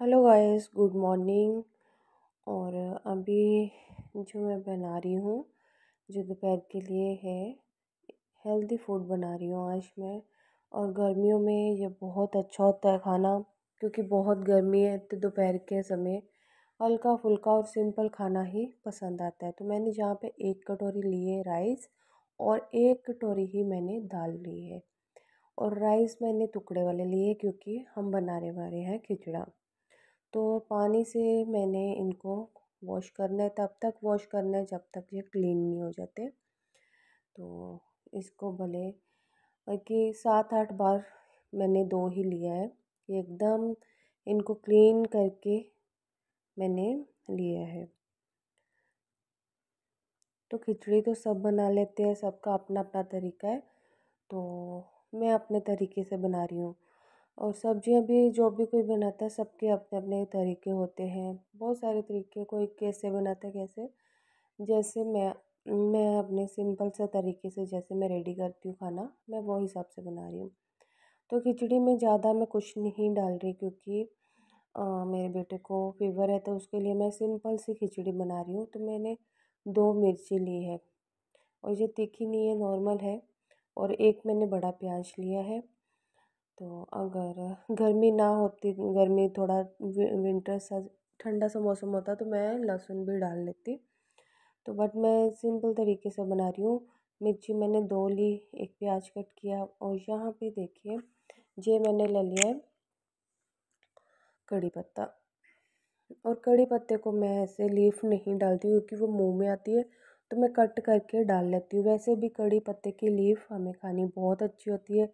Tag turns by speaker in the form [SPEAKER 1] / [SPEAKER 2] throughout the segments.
[SPEAKER 1] hello guys good morning और अभी जो मैं बना रही हूँ जो दोपहर के लिए है हेल्दी फूड बना रही हूँ आज मैं और गर्मियों में ये बहुत अच्छा होता है खाना क्योंकि बहुत गर्मी है तो दोपहर के समय हल्का फुल्का और सिंपल खाना ही पसंद आता है तो मैंने जहाँ पे एक कटोरी ली है राइस और एक कटोरी ही मैंने दाल ली है और राइस मैंने टुकड़े वाले लिए क्योंकि हम बनाने वाले हैं खिचड़ा तो पानी से मैंने इनको वॉश करना है तब तक वॉश करना है जब तक ये क्लीन नहीं हो जाते तो इसको भले कि सात आठ बार मैंने दो ही लिया है एकदम इनको क्लीन करके मैंने लिया है तो खिचड़ी तो सब बना लेते हैं सबका अपना अपना तरीका है तो मैं अपने तरीके से बना रही हूँ और सब्ज़ियाँ भी जो भी कोई बनाता है सबके अपने अपने तरीके होते हैं बहुत सारे तरीके कोई कैसे बनाता है कैसे जैसे मैं मैं अपने सिंपल से तरीके से जैसे मैं रेडी करती हूँ खाना मैं वो हिसाब से बना रही हूँ तो खिचड़ी में ज़्यादा मैं कुछ नहीं डाल रही क्योंकि मेरे बेटे को फीवर है तो उसके लिए मैं सिंपल सी खिचड़ी बना रही हूँ तो मैंने दो मिर्ची ली है और ये तीखी नहीं है नॉर्मल है और एक मैंने बड़ा प्याज लिया है तो अगर गर्मी ना होती गर्मी थोड़ा विंटर सा ठंडा सा मौसम होता तो मैं लहसुन भी डाल लेती तो बट मैं सिंपल तरीके से बना रही हूँ मिर्ची मैंने दो ली एक प्याज कट किया और यहाँ पे देखिए ये मैंने ले लिया है कड़ी पत्ता और कड़ी पत्ते को मैं ऐसे लीफ नहीं डालती क्योंकि वो मुंह में आती है तो मैं कट करके डाल लेती हूँ वैसे भी कड़ी पत्ते की लीफ हमें खानी बहुत अच्छी होती है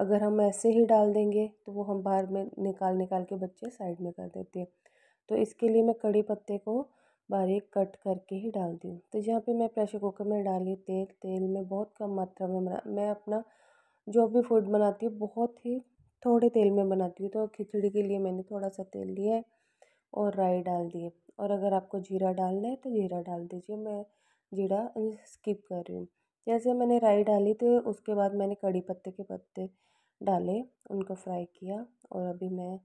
[SPEAKER 1] अगर हम ऐसे ही डाल देंगे तो वो हम बाहर में निकाल निकाल के बच्चे साइड में कर देते हैं तो इसके लिए मैं कड़ी पत्ते को बारीक कट करके ही डालती हूँ तो यहाँ पे मैं प्रेशर कुकर में डाली तेल तेल में बहुत कम मात्रा में बना मैं अपना जो भी फूड बनाती हूँ बहुत ही थोड़े तेल में बनाती हूँ तो खिचड़ी के लिए मैंने थोड़ा सा तेल लिया है और राई डाल दिए और अगर आपको जीरा डालना है तो जीरा डाल दीजिए मैं जीरा स्किप कर रही हूँ जैसे मैंने राई डाली तो उसके बाद मैंने कड़ी पत्ते के पत्ते डाले उनको फ्राई किया और अभी मैं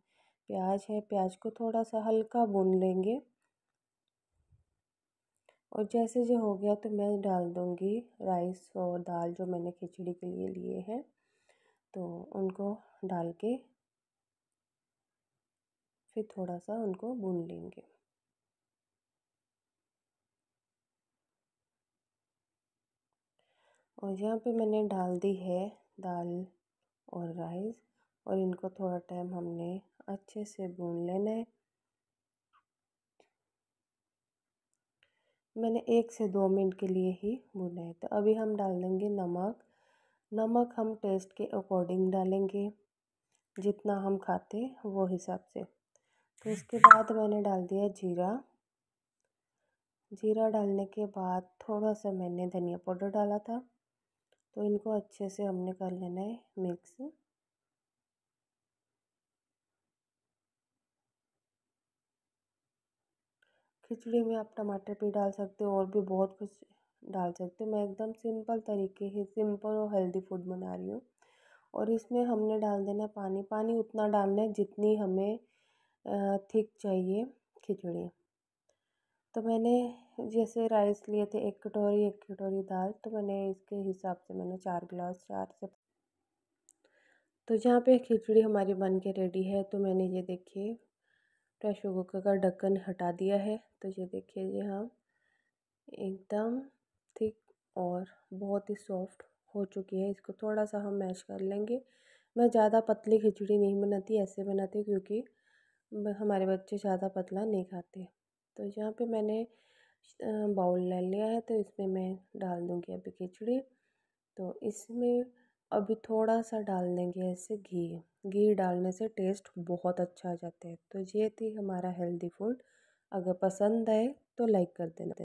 [SPEAKER 1] प्याज है प्याज को थोड़ा सा हल्का भून लेंगे और जैसे जो हो गया तो मैं डाल दूँगी राइस और दाल जो मैंने खिचड़ी के लिए लिए हैं तो उनको डाल के फिर थोड़ा सा उनको भून लेंगे और यहाँ पे मैंने डाल दी है दाल और राइस और इनको थोड़ा टाइम हमने अच्छे से भून लेना है मैंने एक से दो मिनट के लिए ही भुना है तो अभी हम डाल देंगे नमक नमक हम टेस्ट के अकॉर्डिंग डालेंगे जितना हम खाते वो हिसाब से तो इसके बाद मैंने डाल दिया जीरा जीरा डालने के बाद थोड़ा सा मैंने धनिया पाउडर डाला था तो इनको अच्छे से हमने कर लेना है मिक्स खिचड़ी में आप टमाटर भी डाल सकते हो और भी बहुत कुछ डाल सकते हो मैं एकदम सिंपल तरीके से सिंपल और हेल्दी फूड बना रही हूँ और इसमें हमने डाल देना पानी पानी उतना डालना है जितनी हमें थिक चाहिए खिचड़ी तो मैंने जैसे राइस लिए थे एक कटोरी एक कटोरी दाल तो मैंने इसके हिसाब से मैंने चार गिलास चार से तो जहाँ पे खिचड़ी हमारी बन के रेडी है तो मैंने ये देखिए प्रेशर कुकर का ढक्कन हटा दिया है तो ये देखिए ये हम हाँ, एकदम थिक और बहुत ही सॉफ्ट हो चुकी है इसको थोड़ा सा हम मैश कर लेंगे मैं ज़्यादा पतली खिचड़ी नहीं बनाती ऐसे बनाती क्योंकि हमारे बच्चे ज़्यादा पतला नहीं खाते तो यहाँ पे मैंने बाउल ले लिया है तो इसमें मैं डाल दूँगी अभी खिचड़ी तो इसमें अभी थोड़ा सा डाल देंगे ऐसे घी घी डालने से टेस्ट बहुत अच्छा आ जाता है तो ये थी हमारा हेल्दी फूड अगर पसंद आए तो लाइक कर देना